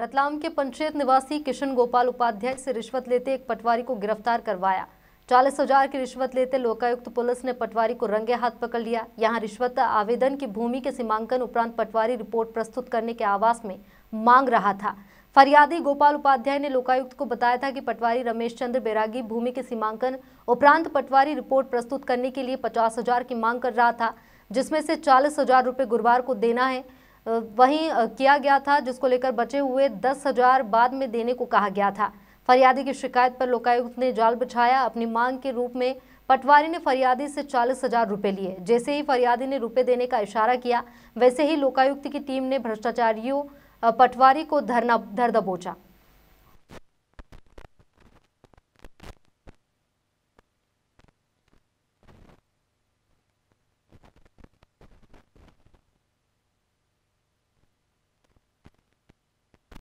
रतलाम के पंचायत निवासी किशन गोपाल उपाध्याय से रिश्वत लेते एक पटवारी को गिरफ्तार करवाया चालीस हजार की रिश्वत लेते लोकायुक्त पुलिस ने पटवारी को रंगे हाथ पकड़ लिया यहां रिश्वत आवेदन की भूमि के सीमांकन उपरांत पटवारी रिपोर्ट प्रस्तुत करने के आवास में मांग रहा था फरियादी गोपाल उपाध्याय ने लोकायुक्त को बताया था कि पटवारी रमेश चंद्र बैरागी भूमि के सीमांकन उपरांत पटवारी रिपोर्ट प्रस्तुत करने के लिए पचास हजार की मांग कर रहा था जिसमें से चालीस हजार गुरुवार को देना है वहीं किया गया था जिसको लेकर बचे हुए दस हजार बाद में देने को कहा गया था फरियादी की शिकायत पर लोकायुक्त ने जाल बिछाया अपनी मांग के रूप में पटवारी ने फरियादी से चालीस हजार रुपये लिए जैसे ही फरियादी ने रुपए देने का इशारा किया वैसे ही लोकायुक्त की टीम ने भ्रष्टाचारियों पटवारी को धरना धर दबोचा